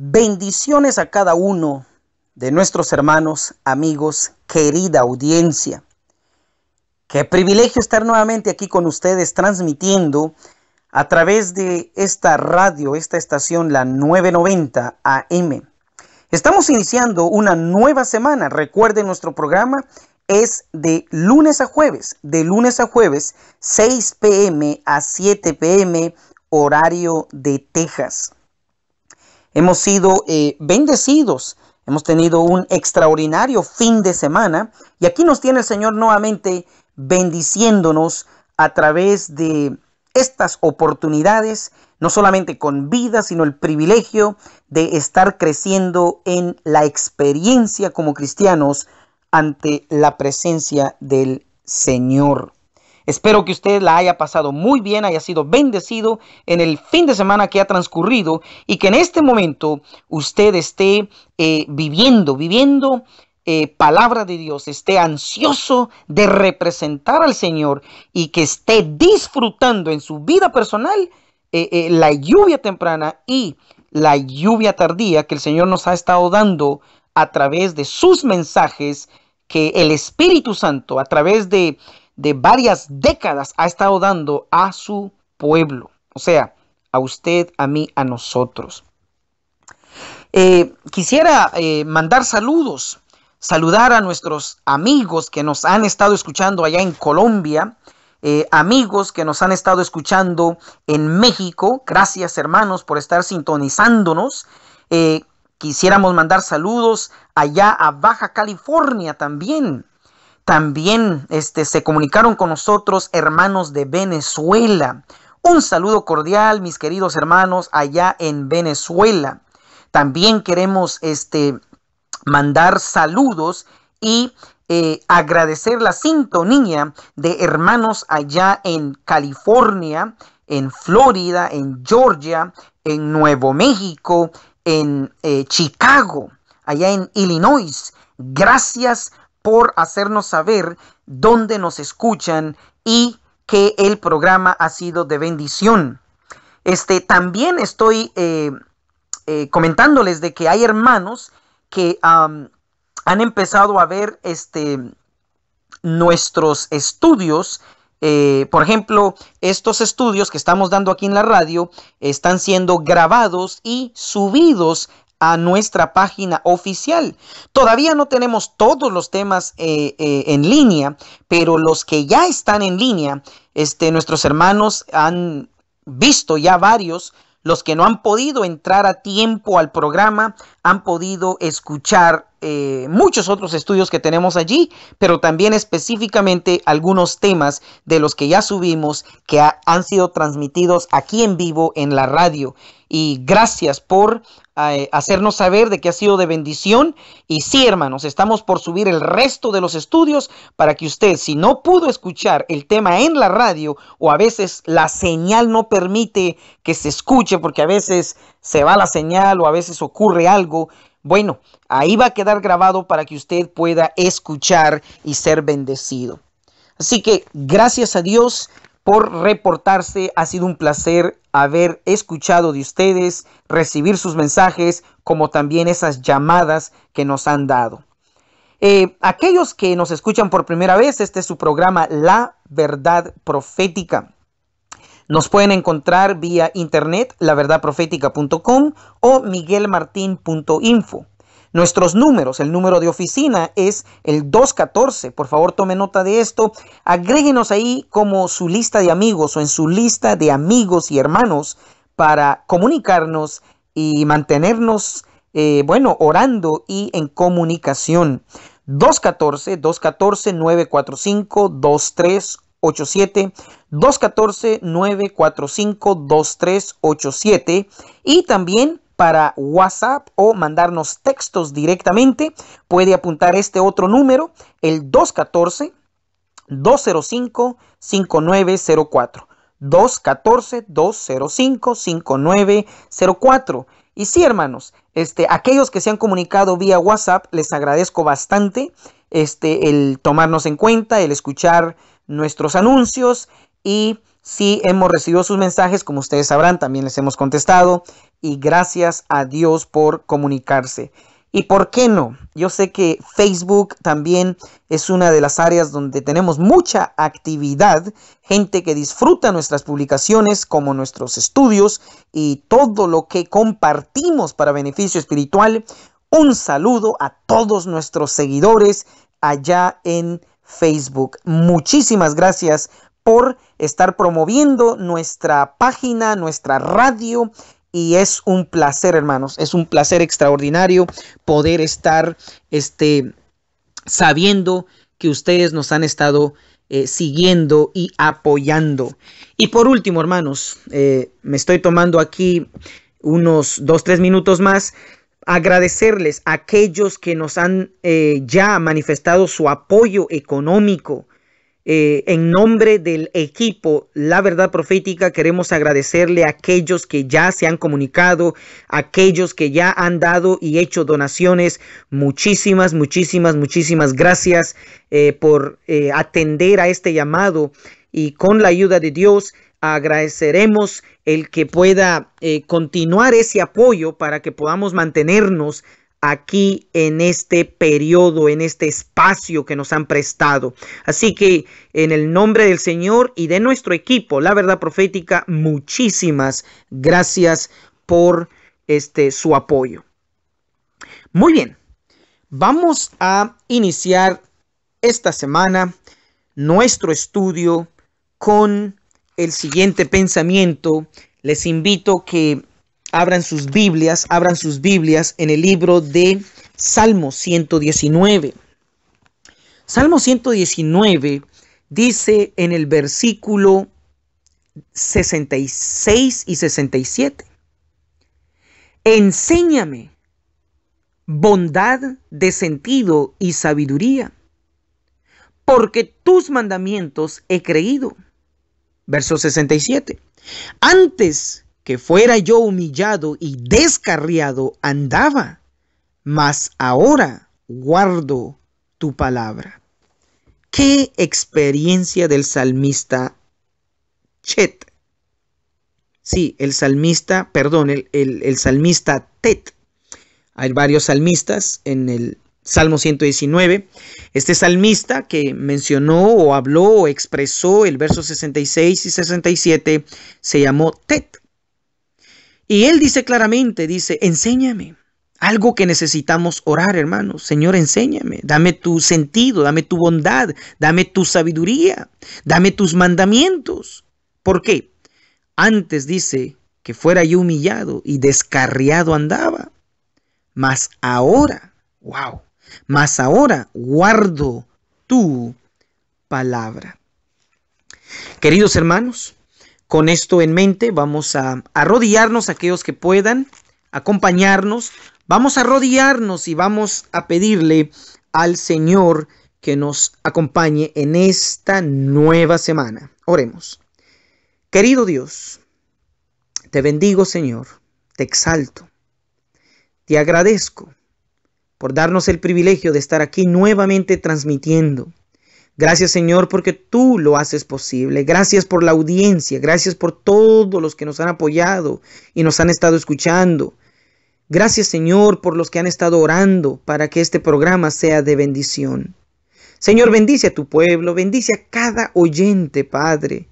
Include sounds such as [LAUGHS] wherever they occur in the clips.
Bendiciones a cada uno de nuestros hermanos, amigos, querida audiencia. Qué privilegio estar nuevamente aquí con ustedes transmitiendo a través de esta radio, esta estación, la 990 AM. Estamos iniciando una nueva semana. Recuerden, nuestro programa es de lunes a jueves, de lunes a jueves, 6 pm a 7 pm, horario de Texas hemos sido eh, bendecidos, hemos tenido un extraordinario fin de semana y aquí nos tiene el Señor nuevamente bendiciéndonos a través de estas oportunidades, no solamente con vida, sino el privilegio de estar creciendo en la experiencia como cristianos ante la presencia del Señor. Espero que usted la haya pasado muy bien, haya sido bendecido en el fin de semana que ha transcurrido y que en este momento usted esté eh, viviendo, viviendo eh, palabra de Dios, esté ansioso de representar al Señor y que esté disfrutando en su vida personal eh, la lluvia temprana y la lluvia tardía que el Señor nos ha estado dando a través de sus mensajes que el Espíritu Santo, a través de de varias décadas ha estado dando a su pueblo. O sea, a usted, a mí, a nosotros. Eh, quisiera eh, mandar saludos, saludar a nuestros amigos que nos han estado escuchando allá en Colombia, eh, amigos que nos han estado escuchando en México. Gracias hermanos por estar sintonizándonos. quisiéramos mandar saludos allá a Baja California también. También este, se comunicaron con nosotros hermanos de Venezuela. Un saludo cordial, mis queridos hermanos, allá en Venezuela. También queremos este, mandar saludos y eh, agradecer la sintonía de hermanos allá en California, en Florida, en Georgia, en Nuevo México, en eh, Chicago, allá en Illinois. Gracias por hacernos saber dónde nos escuchan y que el programa ha sido de bendición. Este, también estoy eh, eh, comentándoles de que hay hermanos que han empezado a ver este, nuestros estudios. Eh, por ejemplo, estos estudios que estamos dando aquí en la radio están siendo grabados y subidos a nuestra página oficial. Todavía no tenemos todos los temas eh, eh, en línea, pero los que ya están en línea, este, nuestros hermanos han visto ya varios. Los que no han podido entrar a tiempo al programa han podido escuchar eh, muchos otros estudios que tenemos allí, pero también específicamente algunos temas de los que ya subimos que han sido transmitidos aquí en vivo en la radio y gracias por eh, hacernos saber de que ha sido de bendición. Y sí, hermanos, estamos por subir el resto de los estudios para que usted, si no pudo escuchar el tema en la radio o a veces la señal no permite que se escuche porque a veces se va la señal o a veces ocurre algo, bueno, ahí va a quedar grabado para que usted pueda escuchar y ser bendecido. Así que gracias a Dios por reportarse. Ha sido un placer haber escuchado de ustedes, recibir sus mensajes, como también esas llamadas que nos han dado. Eh, aquellos que nos escuchan por primera vez, este es su programa La Verdad Profética. Nos pueden encontrar vía internet, laverdadprofética.com o miguelmartin.info. Nuestros números, el número de oficina es el 214. Por favor, tome nota de esto. Agréguenos ahí como su lista de amigos o en su lista de amigos y hermanos para comunicarnos y mantenernos, eh, bueno, orando y en comunicación. 214, 214, 945, 2387. 214-945-2387 y también para WhatsApp o mandarnos textos directamente, puede apuntar este otro número, el 214 205 5904. 214-205-5904. Y sí, hermanos, este, aquellos que se han comunicado vía WhatsApp, les agradezco bastante este, el tomarnos en cuenta, el escuchar nuestros anuncios y si hemos recibido sus mensajes, como ustedes sabrán, también les hemos contestado y gracias a Dios por comunicarse. ¿Y por qué no? Yo sé que Facebook también es una de las áreas donde tenemos mucha actividad, gente que disfruta nuestras publicaciones como nuestros estudios y todo lo que compartimos para beneficio espiritual. Un saludo a todos nuestros seguidores allá en Facebook. Muchísimas gracias por estar promoviendo nuestra página, nuestra radio y es un placer, hermanos, es un placer extraordinario poder estar este, sabiendo que ustedes nos han estado eh, siguiendo y apoyando. Y por último, hermanos, eh, me estoy tomando aquí unos dos, tres minutos más agradecerles a aquellos que nos han eh, ya manifestado su apoyo económico eh, en nombre del equipo La Verdad Profética, queremos agradecerle a aquellos que ya se han comunicado, aquellos que ya han dado y hecho donaciones. Muchísimas, muchísimas, muchísimas gracias eh, por eh, atender a este llamado y con la ayuda de Dios agradeceremos el que pueda continuar ese apoyo para que podamos mantenernos aquí en este periodo, en este espacio que nos han prestado. Así que en el nombre del Señor y de nuestro equipo, la verdad profética, muchísimas gracias por este su apoyo. Muy bien. Vamos a iniciar esta semana nuestro estudio con el siguiente pensamiento. Les invito que abran sus Biblias, abran sus Biblias en el libro de Salmo 119. Salmo 119 dice en el versículo 66 y 67, enséñame bondad de sentido y sabiduría, porque tus mandamientos he creído. Verso 67. Antes que fuera yo humillado y descarriado andaba, mas ahora guardo tu palabra. Qué experiencia del salmista Chet. Sí, el salmista, perdón, el, salmista Tet. Hay varios salmistas en el Salmo 119. Este salmista que mencionó o habló o expresó el verso 66 y 67 se llamó Tet. Y él dice claramente, dice, enséñame. Algo que necesitamos orar, hermanos. Señor, enséñame. Dame tu sentido, dame tu bondad, dame tu sabiduría, dame tus mandamientos. ¿Por qué? Antes dice que fuera yo humillado y descarriado andaba. Mas ahora, wow, mas ahora guardo tu palabra. Queridos hermanos, con esto en mente, vamos a arrodillarnos aquellos que puedan acompañarnos. Vamos a arrodillarnos y vamos a pedirle al Señor que nos acompañe en esta nueva semana. Oremos. Querido Dios, te bendigo Señor, te exalto, te agradezco por darnos el privilegio de estar aquí nuevamente transmitiendo Gracias Señor porque tú lo haces posible. Gracias por la audiencia. Gracias por todos los que nos han apoyado y nos han estado escuchando. Gracias Señor por los que han estado orando para que este programa sea de bendición. Señor, bendice a tu pueblo, bendice a cada oyente, Padre.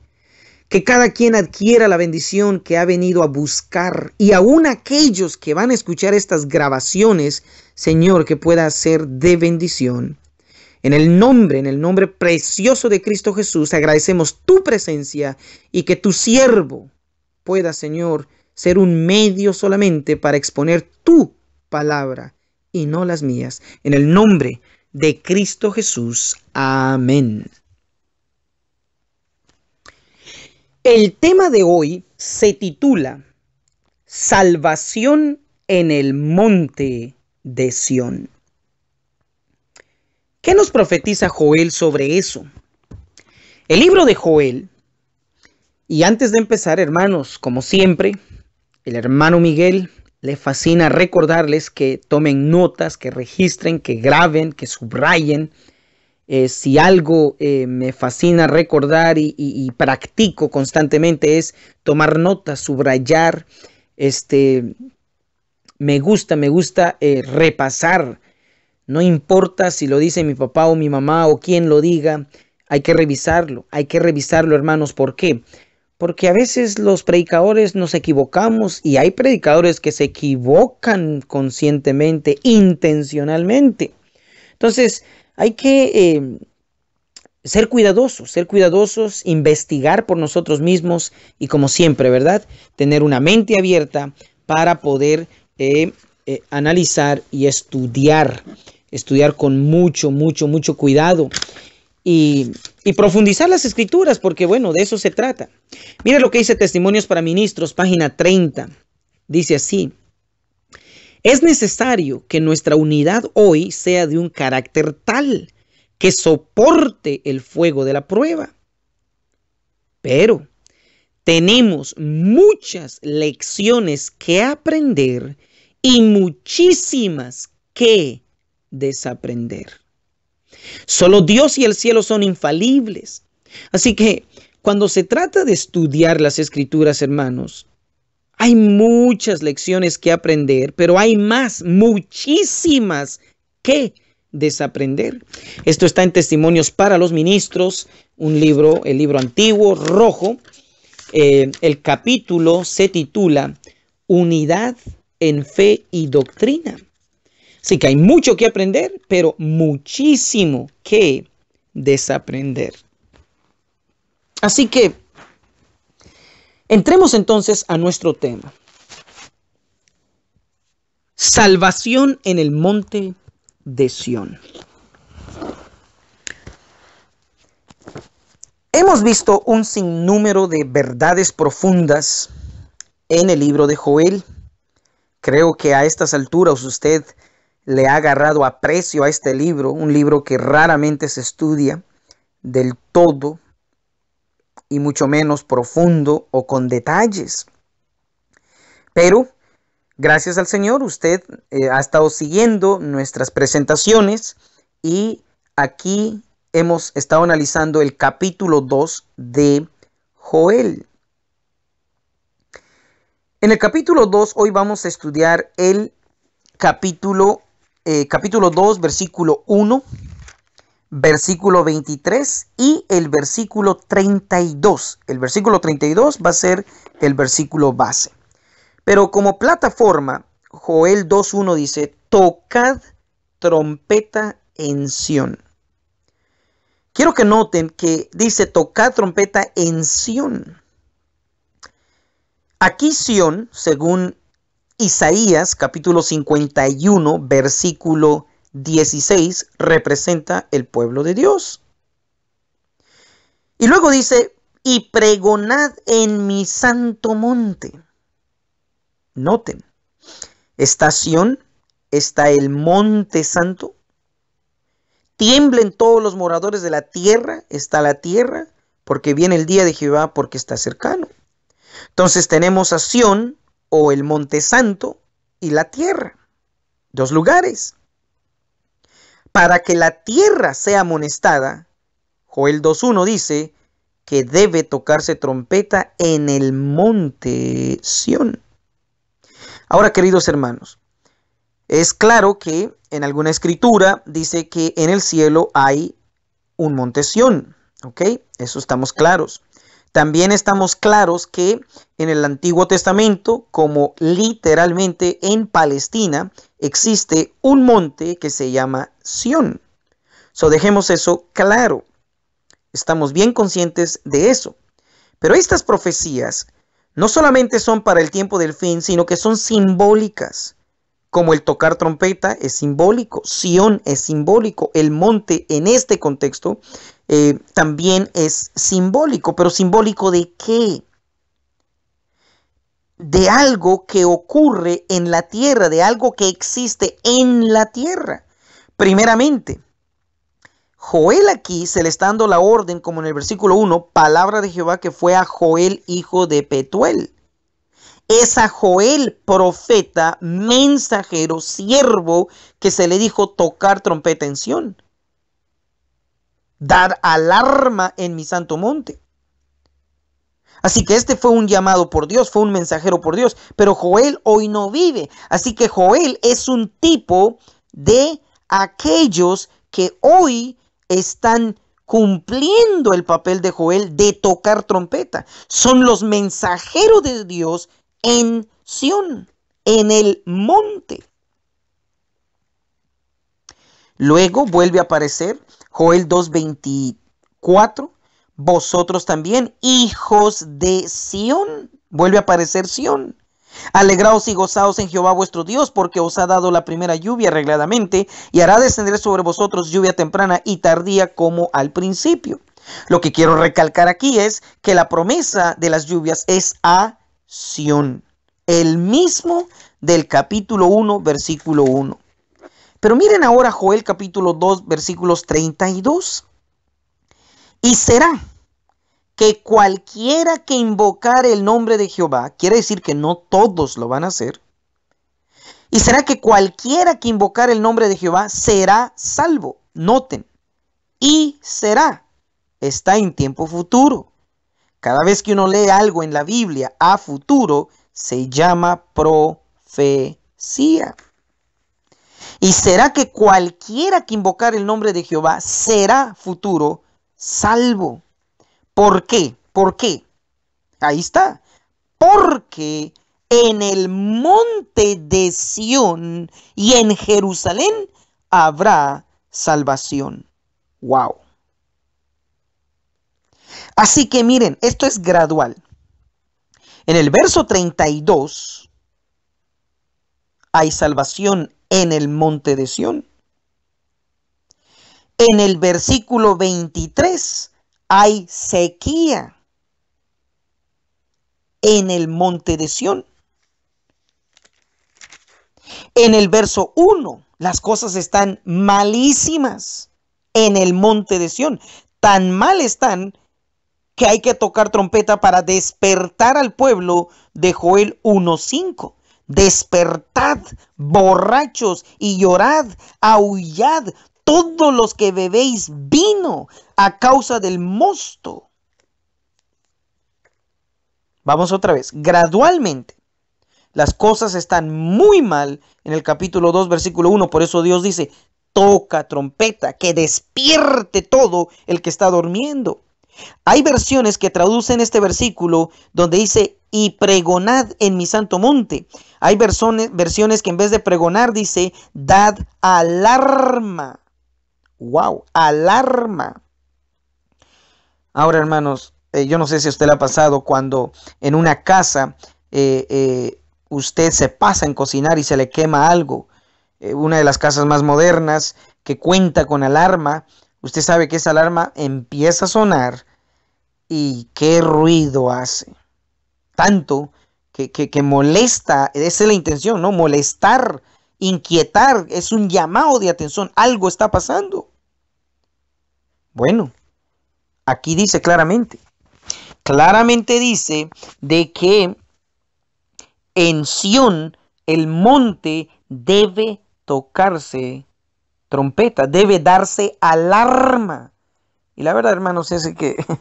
Que cada quien adquiera la bendición que ha venido a buscar y aún aquellos que van a escuchar estas grabaciones, Señor, que pueda ser de bendición. En el nombre, en el nombre precioso de Cristo Jesús, agradecemos tu presencia y que tu siervo pueda, Señor, ser un medio solamente para exponer tu palabra y no las mías. En el nombre de Cristo Jesús. Amén. El tema de hoy se titula Salvación en el monte de Sión. ¿Qué nos profetiza Joel sobre eso? El libro de Joel, y antes de empezar, hermanos, como siempre, el hermano Miguel le fascina recordarles que tomen notas, que registren, que graben, que subrayen. Eh, si algo eh, me fascina recordar y, practico constantemente es tomar notas, subrayar, este, me gusta, me gusta eh, repasar no importa si lo dice mi papá o mi mamá o quien lo diga, hay que revisarlo, hay que revisarlo hermanos. ¿Por qué? Porque a veces los predicadores nos equivocamos y hay predicadores que se equivocan conscientemente, intencionalmente. Entonces, hay que eh, ser cuidadosos, ser cuidadosos, investigar por nosotros mismos y como siempre, ¿verdad? Tener una mente abierta para poder eh, eh, analizar y estudiar estudiar con mucho, mucho, mucho cuidado y, profundizar las escrituras, porque bueno, de eso se trata. Mira lo que dice Testimonios para Ministros, página 30. Dice así, es necesario que nuestra unidad hoy sea de un carácter tal que soporte el fuego de la prueba. Pero tenemos muchas lecciones que aprender y muchísimas que desaprender. Solo Dios y el cielo son infalibles. Así que cuando se trata de estudiar las escrituras, hermanos, hay muchas lecciones que aprender, pero hay más, muchísimas que desaprender. Esto está en Testimonios para los Ministros, un libro, el libro antiguo, rojo. Eh, el capítulo se titula Unidad en Fe y Doctrina. Así que hay mucho que aprender, pero muchísimo que desaprender. Así que entremos entonces a nuestro tema. Salvación en el monte de Sión. Hemos visto un sinnúmero de verdades profundas en el libro de Joel. Creo que a estas alturas usted le ha agarrado aprecio a este libro, un libro que raramente se estudia del todo y mucho menos profundo o con detalles. Pero, gracias al Señor, usted eh, ha estado siguiendo nuestras presentaciones y aquí hemos estado analizando el capítulo 2 de Joel. En el capítulo 2 hoy vamos a estudiar el capítulo eh, capítulo 2, versículo 1, versículo 23 y el versículo 32. El versículo 32 va a ser el versículo base. Pero como plataforma, Joel 2.1 dice, tocad trompeta en Sión. Quiero que noten que dice, tocad trompeta en Sión. Aquí Sión, según Isaías capítulo 51 versículo 16 representa el pueblo de Dios. Y luego dice, y pregonad en mi santo monte. Noten, estación está el monte santo. Tiemblen todos los moradores de la tierra, está la tierra, porque viene el día de Jehová, porque está cercano. Entonces tenemos a Sión, o el Monte Santo y la tierra, dos lugares. Para que la tierra sea amonestada, Joel 2.1 dice que debe tocarse trompeta en el monte Sión. Ahora, queridos hermanos, es claro que en alguna escritura dice que en el cielo hay un monte Sión, ¿ok? Eso estamos claros. También estamos claros que en el Antiguo Testamento, como literalmente en Palestina, existe un monte que se llama Sión. So dejemos eso claro. Estamos bien conscientes de eso. Pero estas profecías no solamente son para el tiempo del fin, sino que son simbólicas como el tocar trompeta es simbólico, Sión es simbólico, el monte en este contexto eh, también es simbólico, pero simbólico de qué? De algo que ocurre en la tierra, de algo que existe en la tierra. Primeramente, Joel aquí se le está dando la orden, como en el versículo 1, palabra de Jehová que fue a Joel, hijo de Petuel es a Joel, profeta, mensajero, siervo, que se le dijo tocar trompeta en Sión, dar alarma en mi santo monte. Así que este fue un llamado por Dios, fue un mensajero por Dios, pero Joel hoy no vive. Así que Joel es un tipo de aquellos que hoy están cumpliendo el papel de Joel de tocar trompeta. Son los mensajeros de Dios en Sión, en el monte. Luego vuelve a aparecer Joel 2.24, vosotros también, hijos de Sión. Vuelve a aparecer Sión. Alegraos y gozaos en Jehová vuestro Dios, porque os ha dado la primera lluvia arregladamente, y hará descender sobre vosotros lluvia temprana y tardía como al principio. Lo que quiero recalcar aquí es que la promesa de las lluvias es a el mismo del capítulo 1, versículo 1. Pero miren ahora Joel capítulo 2, versículos 32. Y será que cualquiera que invocar el nombre de Jehová, quiere decir que no todos lo van a hacer, y será que cualquiera que invocar el nombre de Jehová será salvo. Noten, y será, está en tiempo futuro. Cada vez que uno lee algo en la Biblia a futuro, se llama profecía. Y será que cualquiera que invocar el nombre de Jehová será futuro salvo. ¿Por qué? ¿Por qué? Ahí está. Porque en el monte de Sión y en Jerusalén habrá salvación. Wow. Así que miren, esto es gradual. En el verso 32 hay salvación en el monte de Sión. En el versículo 23 hay sequía en el monte de Sión. En el verso 1 las cosas están malísimas en el monte de Sión. Tan mal están que hay que tocar trompeta para despertar al pueblo de Joel 1.5. Despertad, borrachos, y llorad, aullad, todos los que bebéis vino a causa del mosto. Vamos otra vez, gradualmente. Las cosas están muy mal en el capítulo 2, versículo 1. Por eso Dios dice, toca trompeta, que despierte todo el que está durmiendo. Hay versiones que traducen este versículo donde dice, y pregonad en mi santo monte. Hay versiones, que en vez de pregonar dice, dad alarma. ¡Wow! Alarma. Ahora, hermanos, eh, yo no sé si a usted le ha pasado cuando en una casa eh, eh, usted se pasa en cocinar y se le quema algo. una de las casas más modernas que cuenta con alarma, usted sabe que esa alarma empieza a sonar y qué ruido hace. Tanto que, que, molesta, esa es la intención, ¿no? Molestar, inquietar, es un llamado de atención, algo está pasando. Bueno, aquí dice claramente, claramente dice de que en Sión el monte debe tocarse trompeta, debe darse alarma. Y la verdad, hermanos, es que [LAUGHS]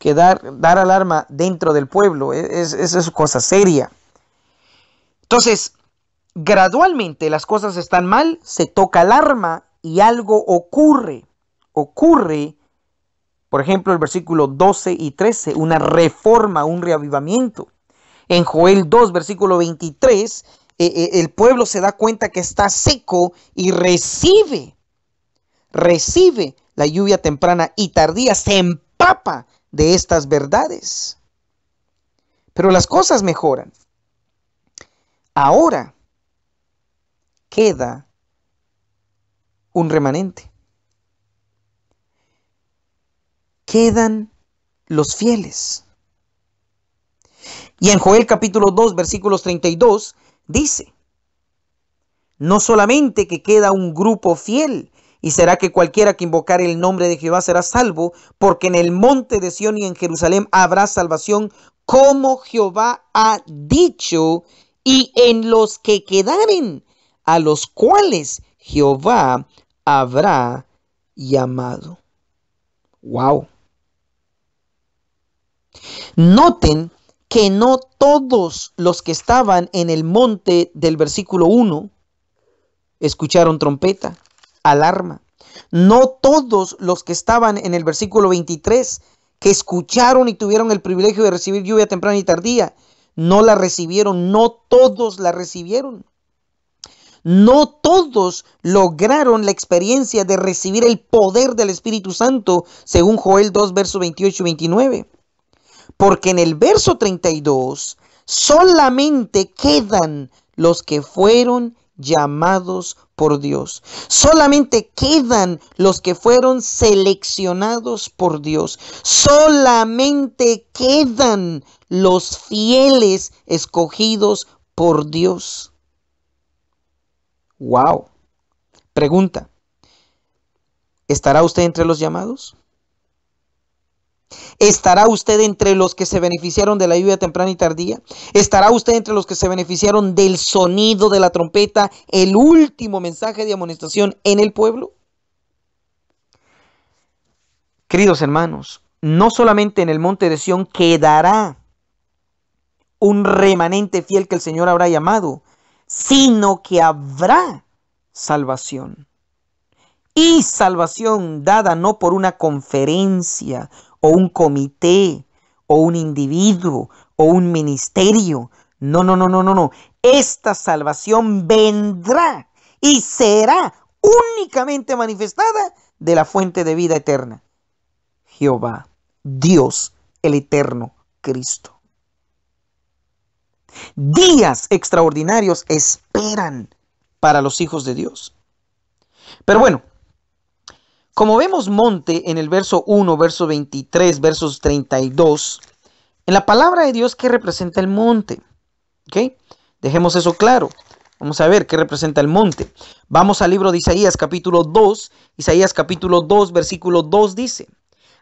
que dar, alarma dentro del pueblo. E, es, cosa seria. Entonces, gradualmente las cosas están mal, se toca alarma y algo ocurre. Ocurre, por ejemplo, el versículo 12 y 13, una reforma, un reavivamiento. En Joel 2, versículo 23, e, e, el pueblo se da cuenta que está seco y recibe, recibe la lluvia temprana y tardía, se empapa de estas verdades. Pero las cosas mejoran. Ahora queda un remanente. Quedan los fieles. Y en Joel capítulo 2, versículos 32, dice, no solamente que queda un grupo fiel, y será que cualquiera que invocare el nombre de Jehová será salvo, porque en el monte de Sión y en Jerusalén habrá salvación, como Jehová ha dicho, y en los que quedaren, a los cuales Jehová habrá llamado. Wow. Noten que no todos los que estaban en el monte del versículo 1 escucharon trompeta alarma. No todos los que estaban en el versículo 23, que escucharon y tuvieron el privilegio de recibir lluvia temprana y tardía, no la recibieron, no todos la recibieron. No todos lograron la experiencia de recibir el poder del Espíritu Santo, según Joel 2, versos 28 y 29. Porque en el verso 32 solamente quedan los que fueron llamados por Dios. Solamente quedan los que fueron seleccionados por Dios. Solamente quedan los fieles escogidos por Dios. Wow. Pregunta. ¿Estará usted entre los llamados? ¿Estará usted entre los que se beneficiaron de la lluvia temprana y tardía? ¿Estará usted entre los que se beneficiaron del sonido de la trompeta, el último mensaje de amonestación en el pueblo? Queridos hermanos, no solamente en el monte de Sión quedará un remanente fiel que el Señor habrá llamado, sino que habrá salvación. Y salvación dada no por una conferencia, o un comité o un individuo o un ministerio. No, no, no, no, no, no. Esta salvación vendrá y será únicamente manifestada de la fuente de vida eterna. Jehová, Dios, el eterno Cristo. Días extraordinarios esperan para los hijos de Dios. Pero bueno, como vemos monte en el verso 1, verso 23, versos 32, en la palabra de Dios, ¿qué representa el monte? ¿Ok? Dejemos eso claro. Vamos a ver qué representa el monte. Vamos al libro de Isaías capítulo 2. Isaías capítulo 2, versículo 2 dice,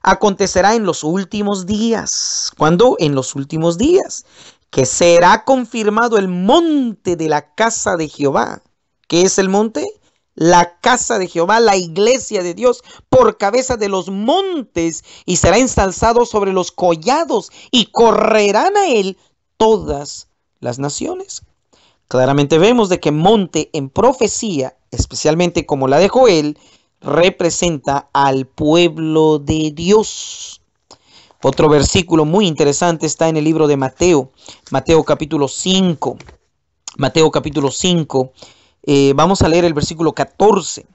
acontecerá en los últimos días. ¿Cuándo? En los últimos días. Que será confirmado el monte de la casa de Jehová. ¿Qué es el monte? la casa de Jehová, la iglesia de Dios, por cabeza de los montes, y será ensalzado sobre los collados, y correrán a él todas las naciones. Claramente vemos de que monte en profecía, especialmente como la de Joel, representa al pueblo de Dios. Otro versículo muy interesante está en el libro de Mateo, Mateo capítulo 5. Mateo capítulo 5, eh, vamos a leer el versículo 14.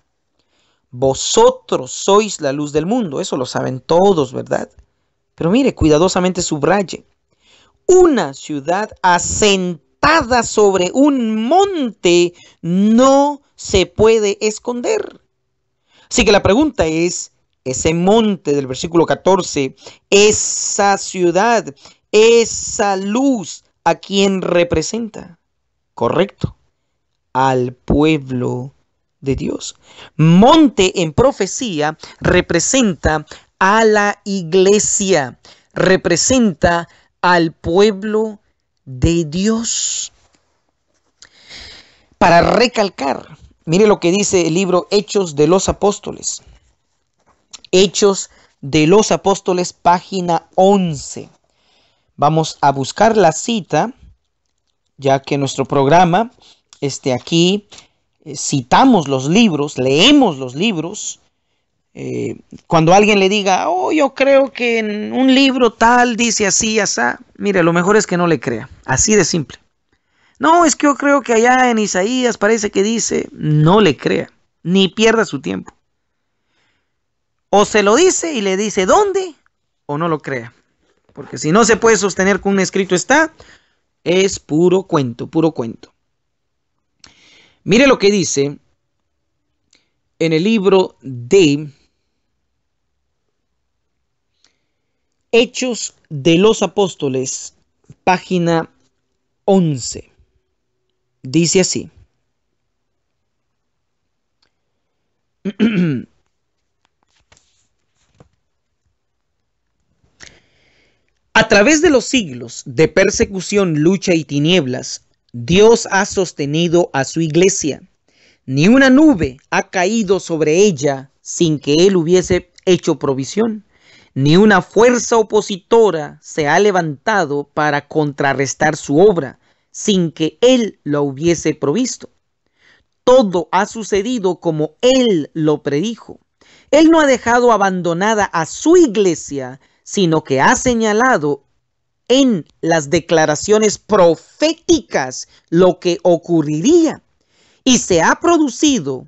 Vosotros sois la luz del mundo, eso lo saben todos, ¿verdad? Pero mire, cuidadosamente subraye. Una ciudad asentada sobre un monte no se puede esconder. Así que la pregunta es, ese monte del versículo 14, esa ciudad, esa luz, ¿a quién representa? Correcto al pueblo de Dios. Monte en profecía representa a la iglesia, representa al pueblo de Dios. Para recalcar, mire lo que dice el libro Hechos de los Apóstoles. Hechos de los Apóstoles, página 11. Vamos a buscar la cita, ya que nuestro programa este, aquí eh, citamos los libros, leemos los libros. Eh, cuando alguien le diga, oh, yo creo que en un libro tal dice así, así, mire, lo mejor es que no le crea, así de simple. No, es que yo creo que allá en Isaías parece que dice, no le crea, ni pierda su tiempo. O se lo dice y le dice dónde, o no lo crea. Porque si no se puede sostener que un escrito está, es puro cuento, puro cuento. Mire lo que dice en el libro de Hechos de los Apóstoles, página 11. Dice así. [CLEARS THROAT] A través de los siglos de persecución, lucha y tinieblas, Dios ha sostenido a su iglesia. Ni una nube ha caído sobre ella sin que Él hubiese hecho provisión. Ni una fuerza opositora se ha levantado para contrarrestar su obra sin que Él lo hubiese provisto. Todo ha sucedido como Él lo predijo. Él no ha dejado abandonada a su iglesia, sino que ha señalado en las declaraciones proféticas lo que ocurriría. Y se ha producido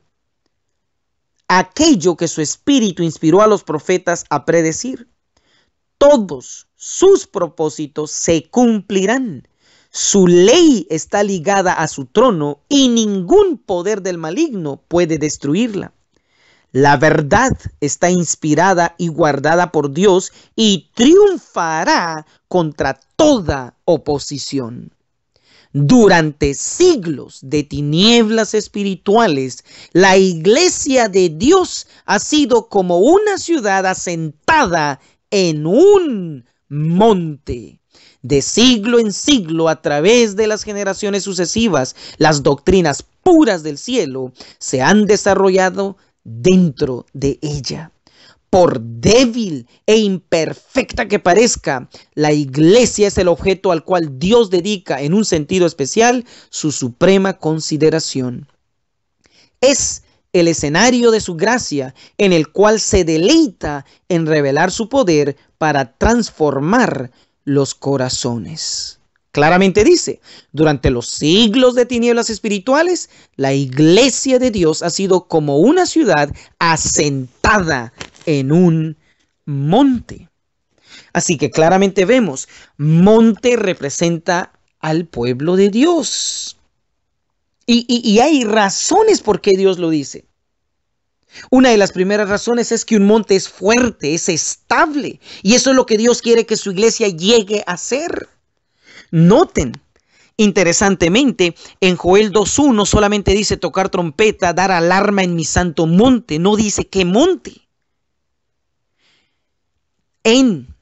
aquello que su espíritu inspiró a los profetas a predecir. Todos sus propósitos se cumplirán. Su ley está ligada a su trono y ningún poder del maligno puede destruirla. La verdad está inspirada y guardada por Dios y triunfará contra toda oposición. Durante siglos de tinieblas espirituales, la iglesia de Dios ha sido como una ciudad asentada en un monte. De siglo en siglo, a través de las generaciones sucesivas, las doctrinas puras del cielo se han desarrollado dentro de ella. Por débil e imperfecta que parezca, la iglesia es el objeto al cual Dios dedica en un sentido especial su suprema consideración. Es el escenario de su gracia en el cual se deleita en revelar su poder para transformar los corazones. Claramente dice, durante los siglos de tinieblas espirituales, la iglesia de Dios ha sido como una ciudad asentada en un monte. Así que claramente vemos, monte representa al pueblo de Dios. Y, hay razones por qué Dios lo dice. Una de las primeras razones es que un monte es fuerte, es estable. Y eso es lo que Dios quiere que su iglesia llegue a ser. Noten, Interesantemente, en Joel 2.1 solamente dice tocar trompeta, dar alarma en mi santo monte, no dice qué monte. En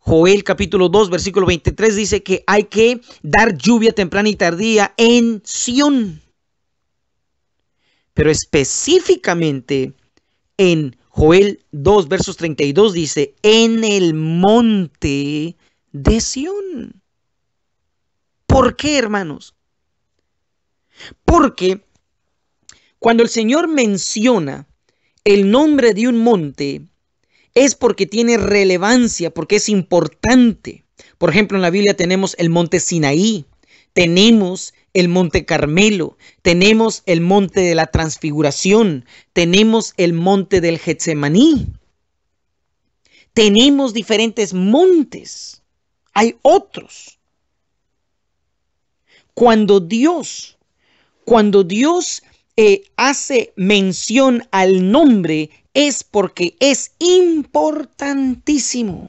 Joel capítulo 2, versículo 23 dice que hay que dar lluvia temprana y tardía en Sión. Pero específicamente en Joel 2, versos 32 dice, en el monte de Sión. ¿Por qué, hermanos? Porque cuando el Señor menciona el nombre de un monte, es porque tiene relevancia, porque es importante. Por ejemplo, en la Biblia tenemos el monte Sinaí, tenemos el monte Carmelo, tenemos el monte de la transfiguración, tenemos el monte del Getsemaní. Tenemos diferentes montes, hay otros. Cuando Dios, cuando Dios eh, hace mención al nombre, es porque es importantísimo.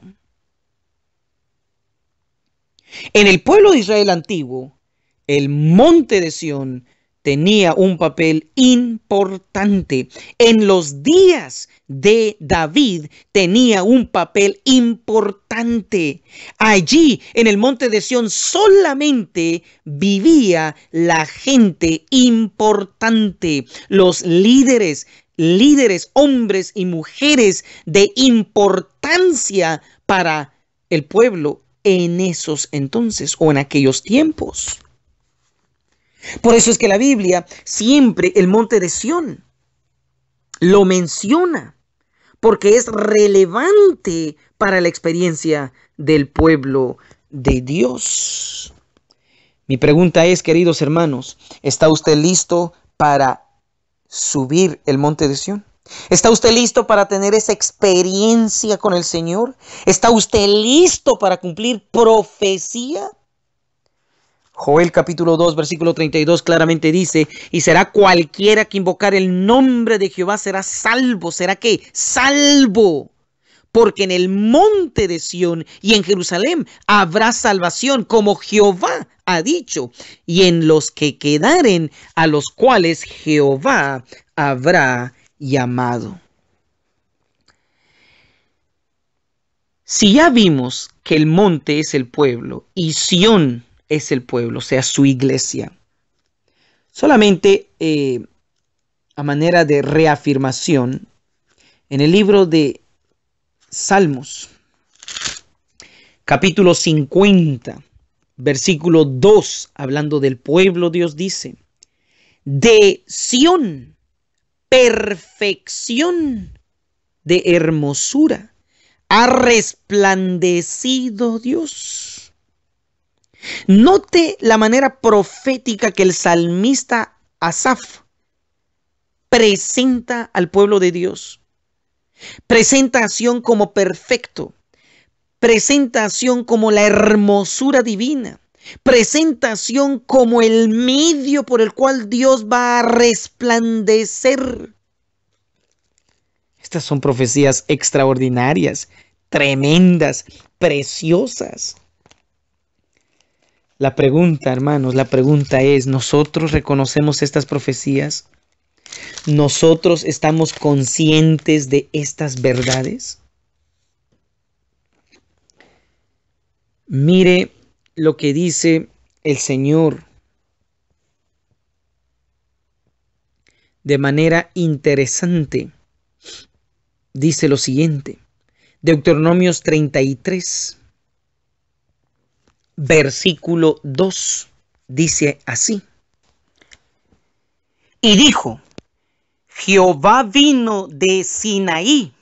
En el pueblo de Israel antiguo, el monte de Sión tenía un papel importante. En los días de David tenía un papel importante. Allí en el monte de Sión solamente vivía la gente importante, los líderes, líderes, hombres y mujeres de importancia para el pueblo en esos entonces o en aquellos tiempos. Por eso es que la Biblia siempre el monte de Sión lo menciona, porque es relevante para la experiencia del pueblo de Dios. Mi pregunta es, queridos hermanos, ¿está usted listo para subir el monte de Sión? ¿Está usted listo para tener esa experiencia con el Señor? ¿Está usted listo para cumplir profecía? Joel capítulo 2, versículo 32 claramente dice, y será cualquiera que invocar el nombre de Jehová será salvo, será qué? Salvo. Porque en el monte de Sión y en Jerusalén habrá salvación, como Jehová ha dicho, y en los que quedaren, a los cuales Jehová habrá llamado. Si ya vimos que el monte es el pueblo y Sión es el pueblo, o sea, su iglesia. Solamente eh, a manera de reafirmación, en el libro de Salmos, capítulo 50, versículo 2, hablando del pueblo, Dios dice, de Sión, perfección de hermosura, ha resplandecido Dios. Note la manera profética que el salmista Asaf presenta al pueblo de Dios. Presentación como perfecto. Presentación como la hermosura divina. Presentación como el medio por el cual Dios va a resplandecer. Estas son profecías extraordinarias, tremendas, preciosas. La pregunta, hermanos, la pregunta es, ¿nosotros reconocemos estas profecías? ¿Nosotros estamos conscientes de estas verdades? Mire lo que dice el Señor de manera interesante. Dice lo siguiente, Deuteronomios 33, versículo 2 dice así. Y dijo, Jehová vino de Sinaí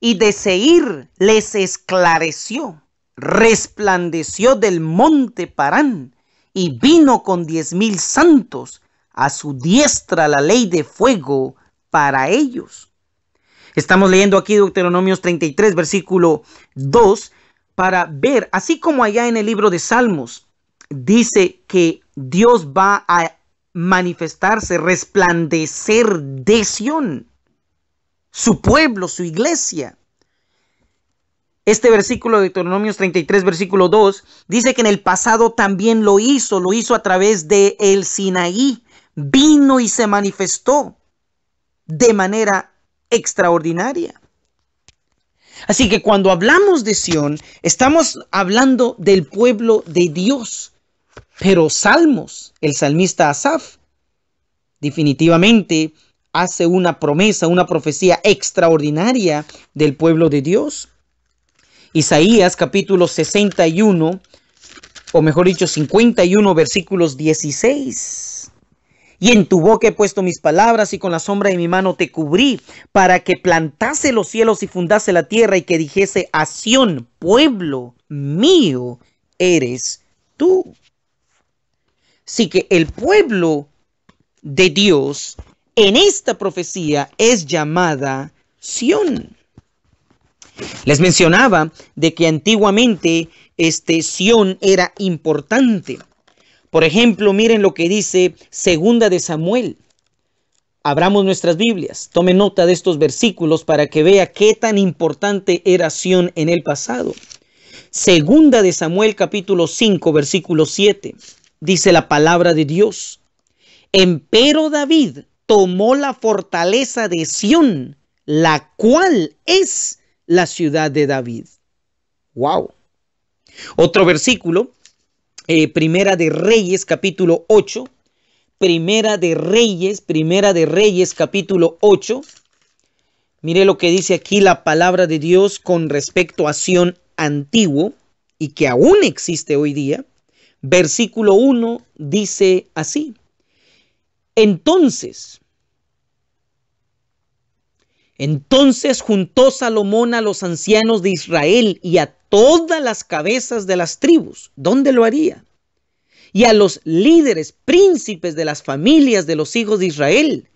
y de Seir les esclareció, resplandeció del monte Parán y vino con diez mil santos, a su diestra la ley de fuego para ellos. Estamos leyendo aquí Deuteronomios 33, versículo 2, para ver, así como allá en el libro de Salmos, dice que Dios va a manifestarse, resplandecer de Sion, su pueblo, su iglesia. Este versículo de Deuteronomios 33, versículo 2, dice que en el pasado también lo hizo, lo hizo a través de el Sinaí, vino y se manifestó de manera extraordinaria. Así que cuando hablamos de Sión, estamos hablando del pueblo de Dios. Pero Salmos, el salmista Asaf, definitivamente hace una promesa, una profecía extraordinaria del pueblo de Dios. Isaías capítulo 61, o mejor dicho, 51 versículos 16. Y en tu boca he puesto mis palabras y con la sombra de mi mano te cubrí para que plantase los cielos y fundase la tierra y que dijese a Sión, pueblo mío eres tú. Así que el pueblo de Dios en esta profecía es llamada Sión. Les mencionaba de que antiguamente este Sión era importante. Por ejemplo, miren lo que dice Segunda de Samuel. Abramos nuestras Biblias, tome nota de estos versículos para que vea qué tan importante era Sión en el pasado. Segunda de Samuel capítulo 5 versículo 7 dice la palabra de Dios. Empero David tomó la fortaleza de Sión, la cual es la ciudad de David. Wow. Otro versículo, eh, Primera de Reyes, capítulo 8. Primera de Reyes, Primera de Reyes, capítulo 8. Mire lo que dice aquí la palabra de Dios con respecto a Sion antiguo y que aún existe hoy día. Versículo 1 dice así. Entonces entonces juntó Salomón a los ancianos de Israel y a todas las cabezas de las tribus. ¿Dónde lo haría? Y a los líderes, príncipes de las familias de los hijos de Israel,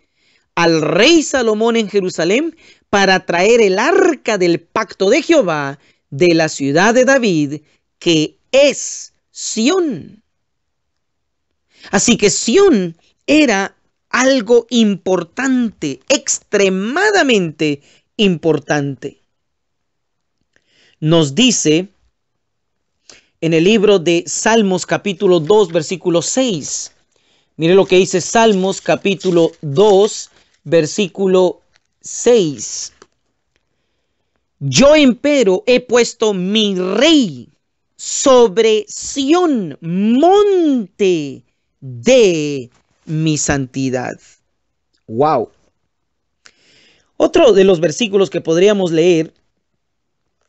al rey Salomón en Jerusalén, para traer el arca del pacto de Jehová de la ciudad de David, que es Sión. Así que Sión era algo importante, extremadamente importante. Nos dice en el libro de Salmos capítulo 2 versículo 6. Mire lo que dice Salmos capítulo 2 versículo 6. Yo empero he puesto mi rey sobre Sión, monte de mi santidad. Wow. Otro de los versículos que podríamos leer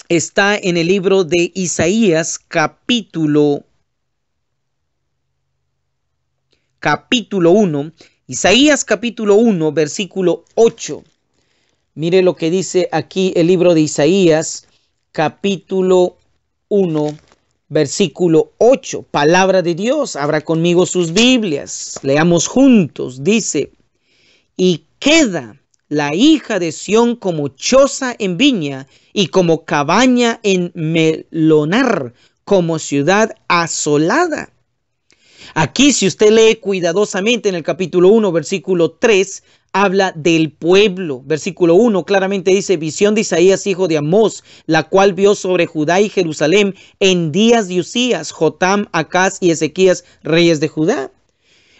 está en el libro de Isaías capítulo capítulo 1, Isaías capítulo 1, versículo 8. Mire lo que dice aquí el libro de Isaías capítulo 1 versículo 8, palabra de Dios, habrá conmigo sus Biblias, leamos juntos, dice, y queda la hija de Sión como choza en viña y como cabaña en melonar, como ciudad asolada. Aquí si usted lee cuidadosamente en el capítulo 1, versículo 3, habla del pueblo. Versículo 1 claramente dice, visión de Isaías, hijo de Amós, la cual vio sobre Judá y Jerusalén en días de Usías, Jotam, Acaz y Ezequías, reyes de Judá.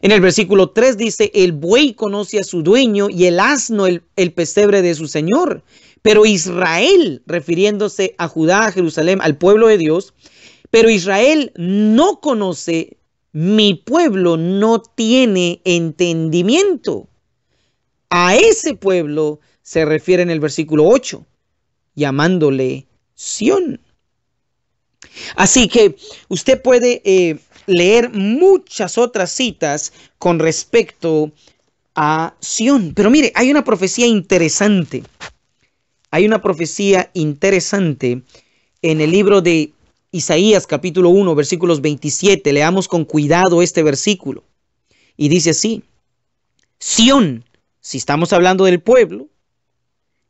En el versículo 3 dice, el buey conoce a su dueño y el asno el, el pesebre de su señor. Pero Israel, refiriéndose a Judá, a Jerusalén, al pueblo de Dios, pero Israel no conoce, mi pueblo no tiene entendimiento. A ese pueblo se refiere en el versículo 8, llamándole Sión. Así que usted puede eh, leer muchas otras citas con respecto a Sión. Pero mire, hay una profecía interesante. Hay una profecía interesante en el libro de Isaías capítulo 1, versículos 27. Leamos con cuidado este versículo. Y dice así, Sión, si estamos hablando del pueblo,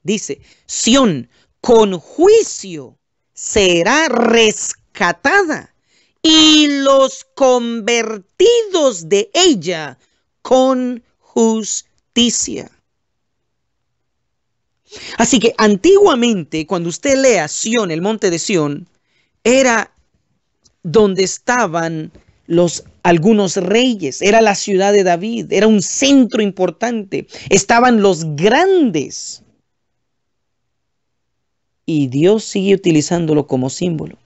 dice, Sión con juicio será rescatada y los convertidos de ella con justicia. Así que antiguamente, cuando usted lea Sión, el monte de Sión, era donde estaban los algunos reyes, era la ciudad de David, era un centro importante, estaban los grandes. Y Dios sigue utilizándolo como símbolo.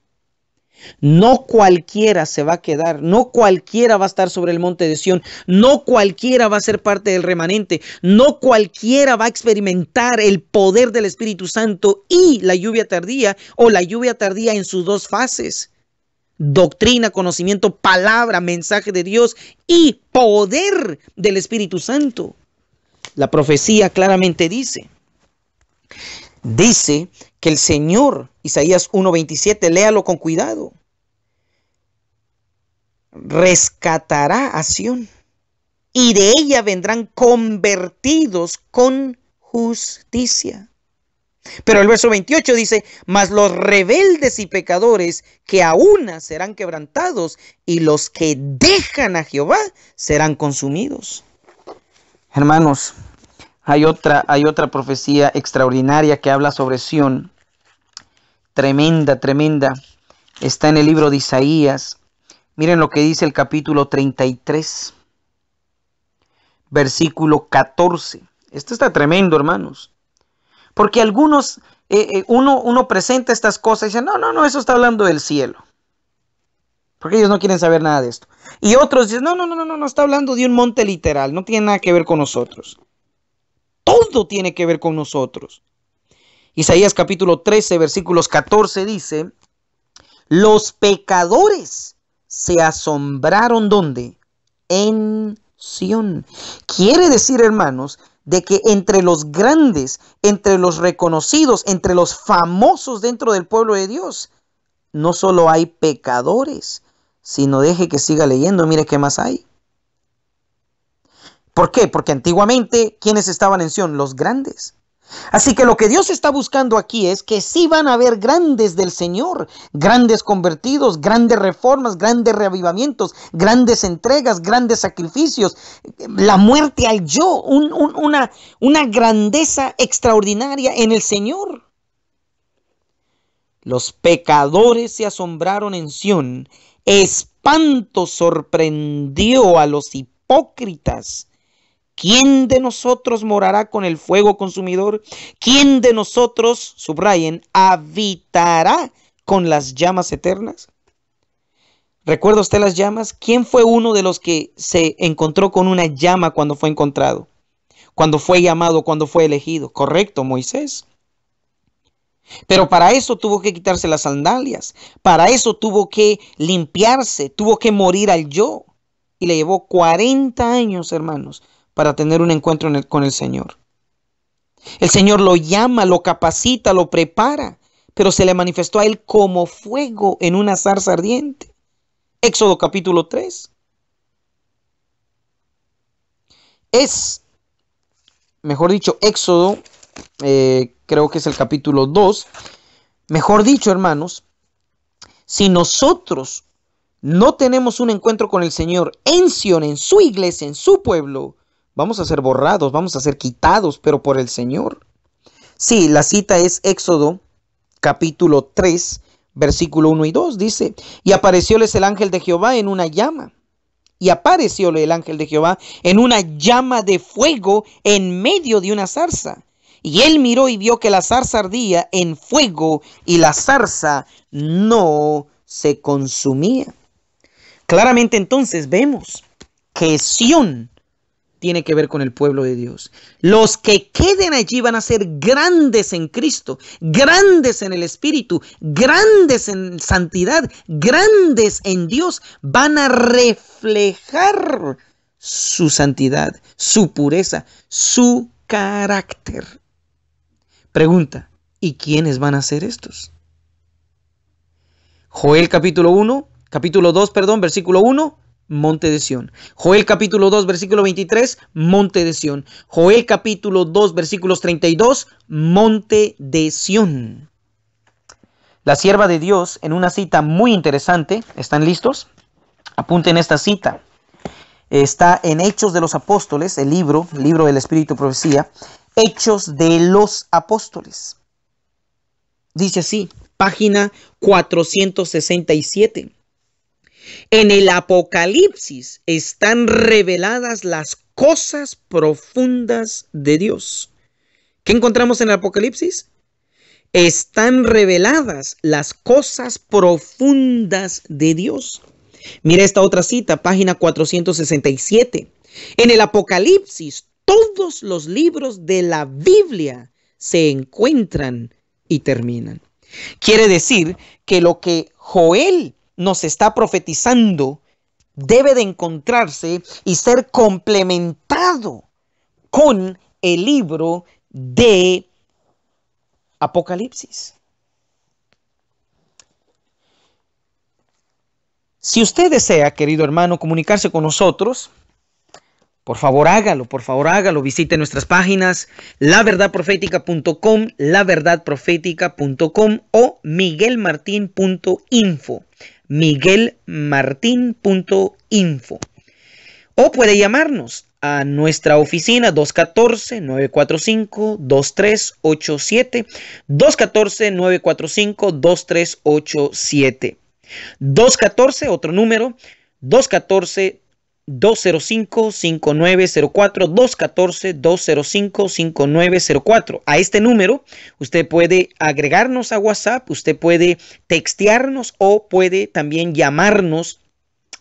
No cualquiera se va a quedar, no cualquiera va a estar sobre el monte de Sión, no cualquiera va a ser parte del remanente, no cualquiera va a experimentar el poder del Espíritu Santo y la lluvia tardía o la lluvia tardía en sus dos fases doctrina, conocimiento, palabra, mensaje de Dios y poder del Espíritu Santo. La profecía claramente dice, dice que el Señor, Isaías 1.27, léalo con cuidado, rescatará a Sión y de ella vendrán convertidos con justicia. Pero el verso 28 dice, mas los rebeldes y pecadores que aún serán quebrantados y los que dejan a Jehová serán consumidos. Hermanos, hay otra, hay otra profecía extraordinaria que habla sobre Sión. Tremenda, tremenda. Está en el libro de Isaías. Miren lo que dice el capítulo 33, versículo 14. Esto está tremendo, hermanos. Porque algunos, eh, eh, uno, uno presenta estas cosas y dice, no, no, no, eso está hablando del cielo. Porque ellos no quieren saber nada de esto. Y otros dicen, no, no, no, no, no, está hablando de un monte literal, no tiene nada que ver con nosotros. Todo tiene que ver con nosotros. Isaías capítulo 13, versículos 14 dice, los pecadores se asombraron donde? En Sión. Quiere decir, hermanos, de que entre los grandes, entre los reconocidos, entre los famosos dentro del pueblo de Dios, no solo hay pecadores, sino deje que siga leyendo, mire qué más hay. ¿Por qué? Porque antiguamente, ¿quiénes estaban en Sion? Los grandes. Así que lo que Dios está buscando aquí es que sí van a haber grandes del Señor, grandes convertidos, grandes reformas, grandes reavivamientos, grandes entregas, grandes sacrificios, la muerte al yo, una, una grandeza extraordinaria en el Señor. Los pecadores se asombraron en Sión, espanto sorprendió a los hipócritas ¿Quién de nosotros morará con el fuego consumidor? ¿Quién de nosotros, subrayen, habitará con las llamas eternas? ¿Recuerda usted las llamas? ¿Quién fue uno de los que se encontró con una llama cuando fue encontrado? Cuando fue llamado, cuando fue elegido. Correcto, Moisés. Pero para eso tuvo que quitarse las sandalias, para eso tuvo que limpiarse, tuvo que morir al yo. Y le llevó 40 años, hermanos, para tener un encuentro con el Señor. El Señor lo llama, lo capacita, lo prepara, pero se le manifestó a él como fuego en una zarza ardiente. Éxodo capítulo 3. Es, mejor dicho, Éxodo, eh, creo que es el capítulo 2. Mejor dicho, hermanos, si nosotros no tenemos un encuentro con el Señor en Sion, en su iglesia, en su pueblo, Vamos a ser borrados, vamos a ser quitados, pero por el Señor. Sí, la cita es Éxodo capítulo 3, versículo 1 y 2. Dice, y aparecióles el ángel de Jehová en una llama. Y aparecióle el ángel de Jehová en una llama de fuego en medio de una zarza. Y él miró y vio que la zarza ardía en fuego y la zarza no se consumía. Claramente entonces vemos que Sión tiene que ver con el pueblo de Dios. Los que queden allí van a ser grandes en Cristo, grandes en el Espíritu, grandes en santidad, grandes en Dios. Van a reflejar su santidad, su pureza, su carácter. Pregunta, ¿y quiénes van a ser estos? Joel capítulo 1, capítulo 2, perdón, versículo 1 monte de Sion, Joel capítulo 2, versículo 23, monte de Sión. Joel capítulo 2, versículos 32, monte de Sion La sierva de Dios en una cita muy interesante, ¿están listos? Apunten esta cita. Está en Hechos de los Apóstoles, el libro, libro del Espíritu y Profecía, Hechos de los Apóstoles. Dice así, página 467. En el Apocalipsis están reveladas las cosas profundas de Dios. ¿Qué encontramos en el Apocalipsis? Están reveladas las cosas profundas de Dios. Mira esta otra cita, página 467. En el Apocalipsis, todos los libros de la Biblia se encuentran y terminan. Quiere decir que lo que Joel nos está profetizando debe de encontrarse y ser complementado con el libro de Apocalipsis. Si usted desea, querido hermano, comunicarse con nosotros, por favor hágalo, por favor hágalo, visite nuestras páginas laverdadprofética.com, laverdadprofética.com o miguelmartin.info miguelmartin.info. O puede llamarnos a nuestra oficina 214-945-2387. 214-945-2387. 214, otro número, 214 205-5904-214-205-5904. A este número usted puede agregarnos a WhatsApp, usted puede textearnos o puede también llamarnos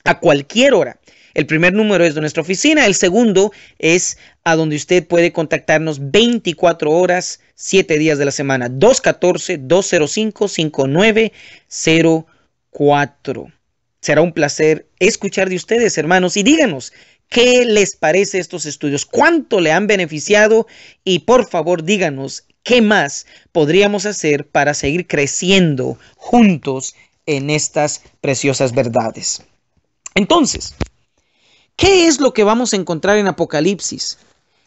a cualquier hora. El primer número es de nuestra oficina, el segundo es a donde usted puede contactarnos 24 horas, 7 días de la semana, 214-205-5904. Será un placer escuchar de ustedes, hermanos, y díganos qué les parece estos estudios, cuánto le han beneficiado y por favor díganos qué más podríamos hacer para seguir creciendo juntos en estas preciosas verdades. Entonces, ¿qué es lo que vamos a encontrar en Apocalipsis?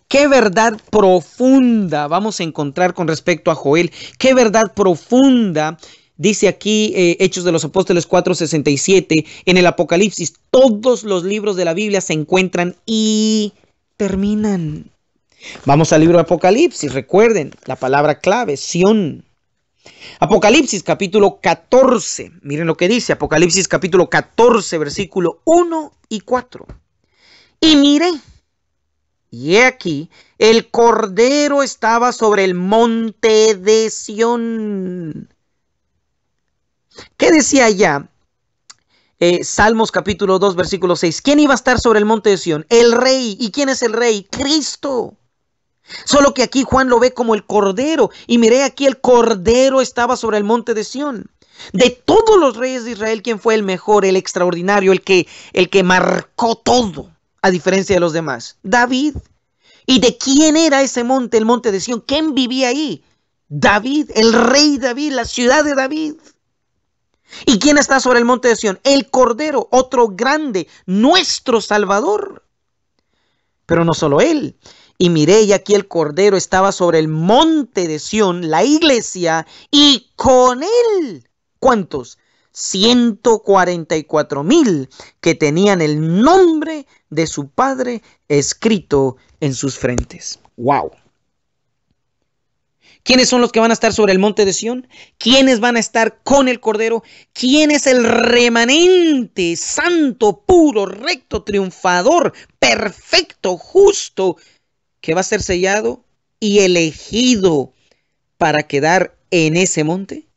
¿Qué verdad profunda vamos a encontrar con respecto a Joel? ¿Qué verdad profunda Dice aquí eh, Hechos de los Apóstoles 4:67, en el Apocalipsis, todos los libros de la Biblia se encuentran y terminan. Vamos al libro de Apocalipsis, recuerden la palabra clave, Sión. Apocalipsis capítulo 14, miren lo que dice, Apocalipsis capítulo 14, versículo 1 y 4. Y miré, y he aquí, el cordero estaba sobre el monte de Sión ¿Qué decía ya eh, Salmos capítulo 2, versículo 6? ¿Quién iba a estar sobre el monte de Sión? El rey. ¿Y quién es el rey? Cristo. Solo que aquí Juan lo ve como el cordero. Y miré aquí el cordero estaba sobre el monte de Sión. De todos los reyes de Israel, ¿quién fue el mejor, el extraordinario, el que, el que marcó todo, a diferencia de los demás? David. ¿Y de quién era ese monte, el monte de Sión? ¿Quién vivía ahí? David, el rey David, la ciudad de David. ¿Y quién está sobre el monte de Sion? El Cordero, otro grande, nuestro Salvador. Pero no solo él. Y miré, y aquí el Cordero estaba sobre el monte de Sión, la iglesia, y con él. ¿Cuántos? 144 mil que tenían el nombre de su padre escrito en sus frentes. ¡Wow! ¿Quiénes son los que van a estar sobre el monte de Sión? ¿Quiénes van a estar con el Cordero? ¿Quién es el remanente santo, puro, recto, triunfador, perfecto, justo, que va a ser sellado y elegido para quedar en ese monte?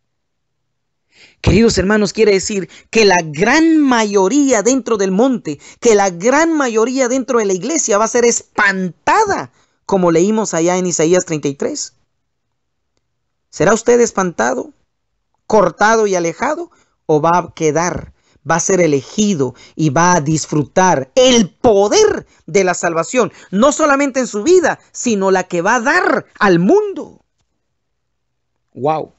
Queridos hermanos, quiere decir que la gran mayoría dentro del monte, que la gran mayoría dentro de la iglesia va a ser espantada, como leímos allá en Isaías 33. ¿Será usted espantado, cortado y alejado? ¿O va a quedar, va a ser elegido y va a disfrutar el poder de la salvación, no solamente en su vida, sino la que va a dar al mundo? ¡Wow!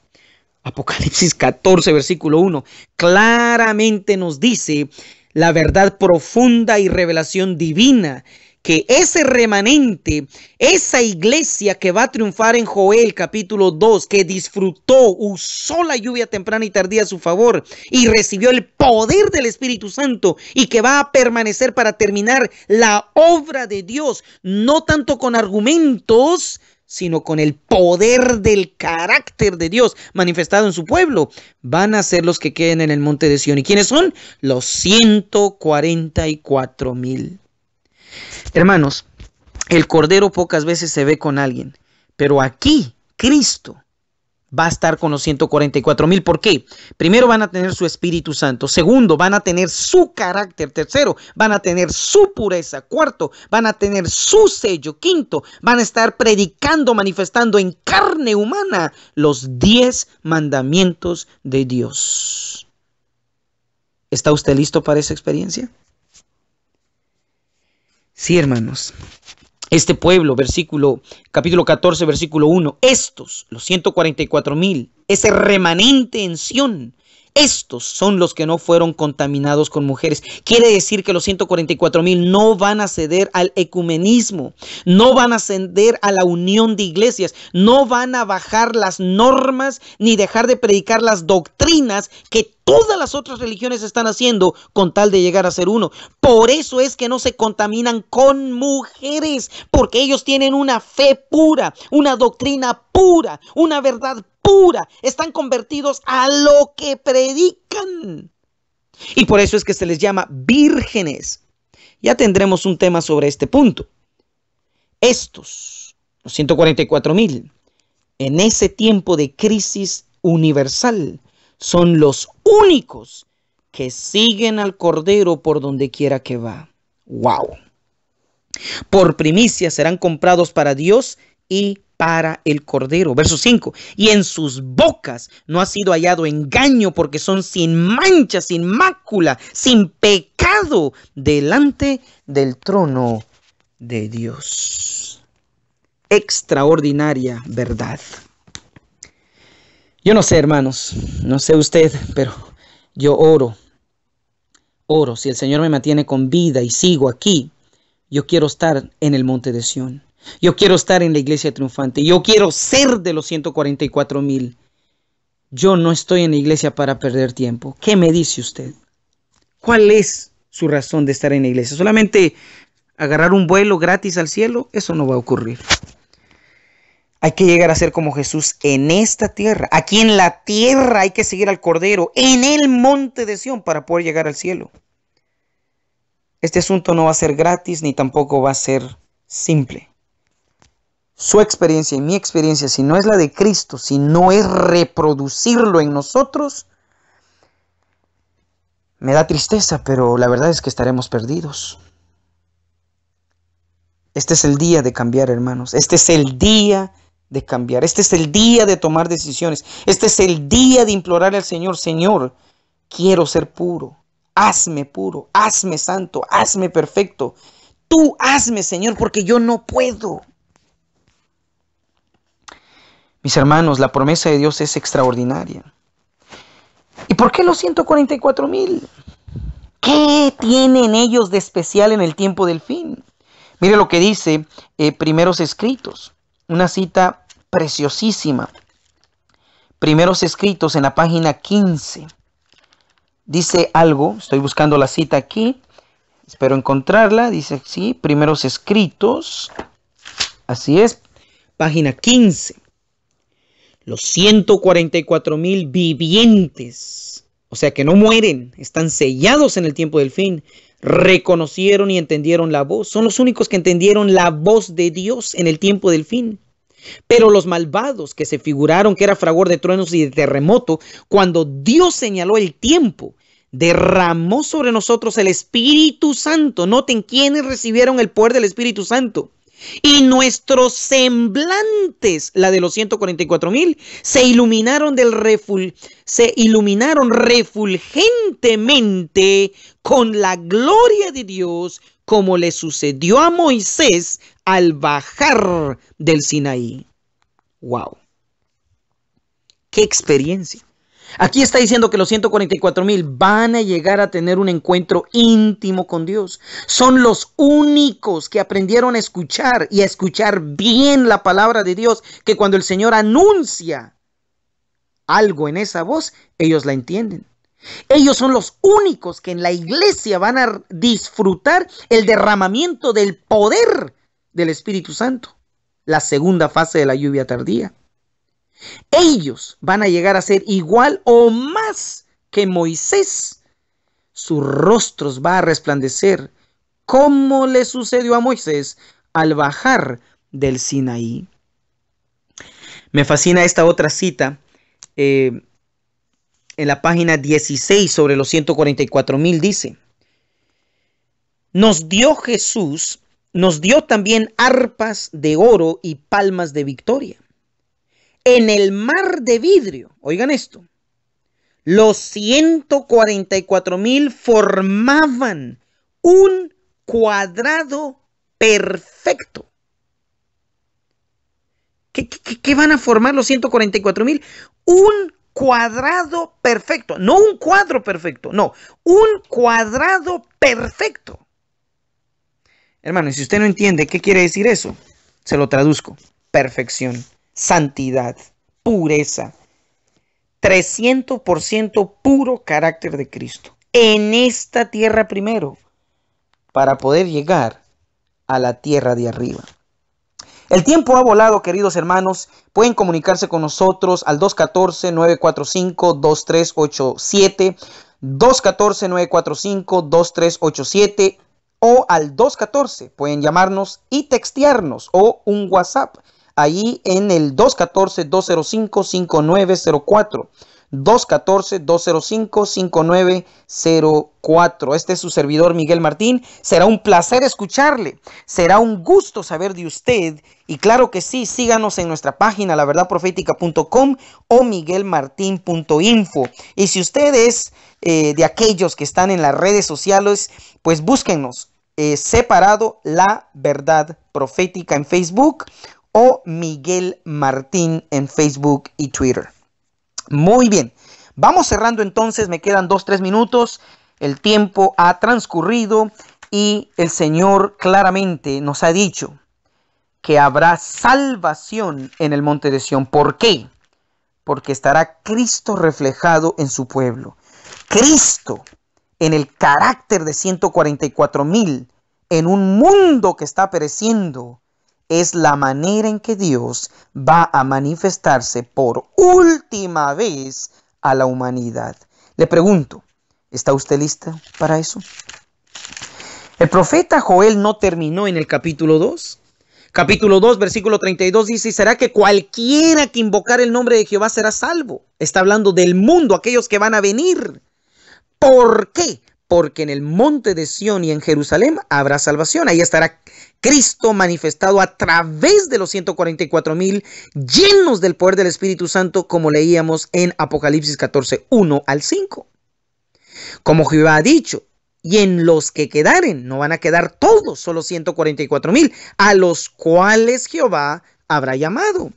Apocalipsis 14, versículo 1, claramente nos dice la verdad profunda y revelación divina que ese remanente, esa iglesia que va a triunfar en Joel capítulo 2, que disfrutó, usó la lluvia temprana y tardía a su favor y recibió el poder del Espíritu Santo y que va a permanecer para terminar la obra de Dios, no tanto con argumentos, sino con el poder del carácter de Dios manifestado en su pueblo, van a ser los que queden en el monte de Sion. ¿Y quiénes son? Los 144 mil. Hermanos, el Cordero pocas veces se ve con alguien, pero aquí Cristo va a estar con los 144 mil. ¿Por qué? Primero van a tener su Espíritu Santo. Segundo, van a tener su carácter. Tercero, van a tener su pureza. Cuarto, van a tener su sello. Quinto, van a estar predicando, manifestando en carne humana los diez mandamientos de Dios. ¿Está usted listo para esa experiencia? Sí, hermanos. Este pueblo, versículo, capítulo 14, versículo 1, estos, los 144 mil, ese remanente en Sión, estos son los que no fueron contaminados con mujeres. Quiere decir que los 144 mil no van a ceder al ecumenismo, no van a ceder a la unión de iglesias, no van a bajar las normas ni dejar de predicar las doctrinas que todas las otras religiones están haciendo con tal de llegar a ser uno. Por eso es que no se contaminan con mujeres, porque ellos tienen una fe pura, una doctrina pura, una verdad pura están convertidos a lo que predican. Y por eso es que se les llama vírgenes. Ya tendremos un tema sobre este punto. Estos, los 144 mil, en ese tiempo de crisis universal, son los únicos que siguen al Cordero por donde quiera que va. ¡Wow! Por primicia serán comprados para Dios y para el Cordero. Verso 5. Y en sus bocas no ha sido hallado engaño porque son sin mancha, sin mácula, sin pecado delante del trono de Dios. Extraordinaria verdad. Yo no sé, hermanos, no sé usted, pero yo oro. Oro, si el Señor me mantiene con vida y sigo aquí, yo quiero estar en el monte de Sión. Yo quiero estar en la iglesia triunfante. Yo quiero ser de los 144 mil. Yo no estoy en la iglesia para perder tiempo. ¿Qué me dice usted? ¿Cuál es su razón de estar en la iglesia? ¿Solamente agarrar un vuelo gratis al cielo? Eso no va a ocurrir. Hay que llegar a ser como Jesús en esta tierra. Aquí en la tierra hay que seguir al Cordero, en el monte de Sión, para poder llegar al cielo. Este asunto no va a ser gratis ni tampoco va a ser simple. Su experiencia y mi experiencia, si no es la de Cristo, si no es reproducirlo en nosotros, me da tristeza, pero la verdad es que estaremos perdidos. Este es el día de cambiar, hermanos. Este es el día de cambiar. Este es el día de tomar decisiones. Este es el día de implorar al Señor, Señor, quiero ser puro hazme puro, hazme santo, hazme perfecto. Tú hazme, Señor, porque yo no puedo. Mis hermanos, la promesa de Dios es extraordinaria. ¿Y por qué los 144 mil? ¿Qué tienen ellos de especial en el tiempo del fin? Mire lo que dice eh, Primeros Escritos, una cita preciosísima. Primeros Escritos en la página 15 dice algo, estoy buscando la cita aquí, espero encontrarla, dice, sí, primeros escritos, así es, página 15. Los 144 mil vivientes, o sea que no mueren, están sellados en el tiempo del fin, reconocieron y entendieron la voz. Son los únicos que entendieron la voz de Dios en el tiempo del fin. Pero los malvados que se figuraron que era fragor de truenos y de terremoto, cuando Dios señaló el tiempo, derramó sobre nosotros el Espíritu Santo. Noten quiénes recibieron el poder del Espíritu Santo. Y nuestros semblantes, la de los 144 mil, se iluminaron del se iluminaron refulgentemente con la gloria de Dios, como le sucedió a Moisés al bajar del Sinaí. Wow. Qué experiencia. Aquí está diciendo que los 144 mil van a llegar a tener un encuentro íntimo con Dios. Son los únicos que aprendieron a escuchar y a escuchar bien la palabra de Dios, que cuando el Señor anuncia algo en esa voz, ellos la entienden. Ellos son los únicos que en la iglesia van a disfrutar el derramamiento del poder del Espíritu Santo, la segunda fase de la lluvia tardía. Ellos van a llegar a ser igual o más que Moisés. Sus rostros va a resplandecer como le sucedió a Moisés al bajar del Sinaí. Me fascina esta otra cita eh, en la página 16 sobre los 144.000 dice, nos dio Jesús, nos dio también arpas de oro y palmas de victoria en el mar de vidrio, oigan esto, los 144 mil formaban un cuadrado perfecto. ¿Qué, van a formar los 144 mil? Un cuadrado perfecto, no un cuadro perfecto, no, un cuadrado perfecto. Hermano, si usted no entiende qué quiere decir eso, se lo traduzco. Perfección santidad, pureza, 300% puro carácter de Cristo. En esta tierra primero, para poder llegar a la tierra de arriba. El tiempo ha volado, queridos hermanos. Pueden comunicarse con nosotros al 214-945-2387, 214-945-2387 o al 214. Pueden llamarnos y textearnos o un WhatsApp Ahí en el 214-205-5904. 214-205-5904. Este es su servidor Miguel Martín. Será un placer escucharle. Será un gusto saber de usted. Y claro que sí, síganos en nuestra página laverdadprofética.com o miguelmartín.info. Y si usted es eh, de aquellos que están en las redes sociales, pues búsquenos eh, separado La Verdad Profética en Facebook o Miguel Martín en Facebook y Twitter. Muy bien, vamos cerrando entonces, me quedan dos, tres minutos, el tiempo ha transcurrido y el Señor claramente nos ha dicho que habrá salvación en el monte de Sión. ¿Por qué? Porque estará Cristo reflejado en su pueblo. Cristo en el carácter de 144 mil, en un mundo que está pereciendo, es la manera en que Dios va a manifestarse por última vez a la humanidad. Le pregunto, ¿está usted lista para eso? El profeta Joel no terminó en el capítulo 2. Capítulo 2, versículo 32 dice, será que cualquiera que invocar el nombre de Jehová será salvo? Está hablando del mundo, aquellos que van a venir. ¿Por qué? porque en el monte de Sión y en Jerusalén habrá salvación. Ahí estará Cristo manifestado a través de los 144 mil, llenos del poder del Espíritu Santo, como leíamos en Apocalipsis 14, 1 al 5. Como Jehová ha dicho, y en los que quedaren, no van a quedar todos, solo 144 mil, a los cuales Jehová habrá llamado.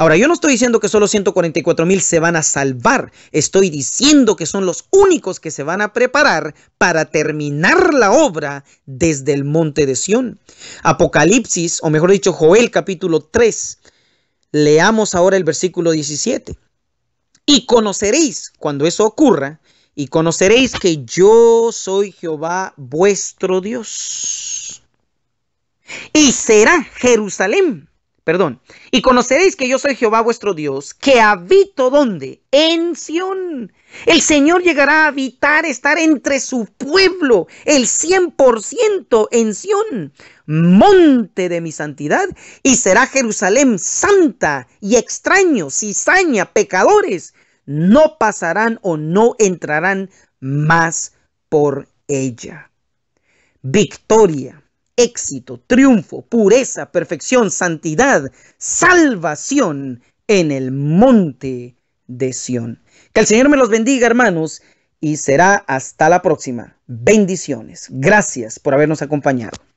Ahora, yo no estoy diciendo que solo 144 mil se van a salvar, estoy diciendo que son los únicos que se van a preparar para terminar la obra desde el monte de Sión. Apocalipsis, o mejor dicho, Joel capítulo 3. Leamos ahora el versículo 17. Y conoceréis cuando eso ocurra, y conoceréis que yo soy Jehová vuestro Dios. Y será Jerusalén perdón. Y conoceréis que yo soy Jehová vuestro Dios, que habito donde? En Sión. El Señor llegará a habitar, estar entre su pueblo, el 100% en Sión, monte de mi santidad, y será Jerusalén santa y extraños, cizaña, pecadores, no pasarán o no entrarán más por ella. Victoria éxito, triunfo, pureza, perfección, santidad, salvación en el monte de Sión. Que el Señor me los bendiga, hermanos, y será hasta la próxima. Bendiciones. Gracias por habernos acompañado.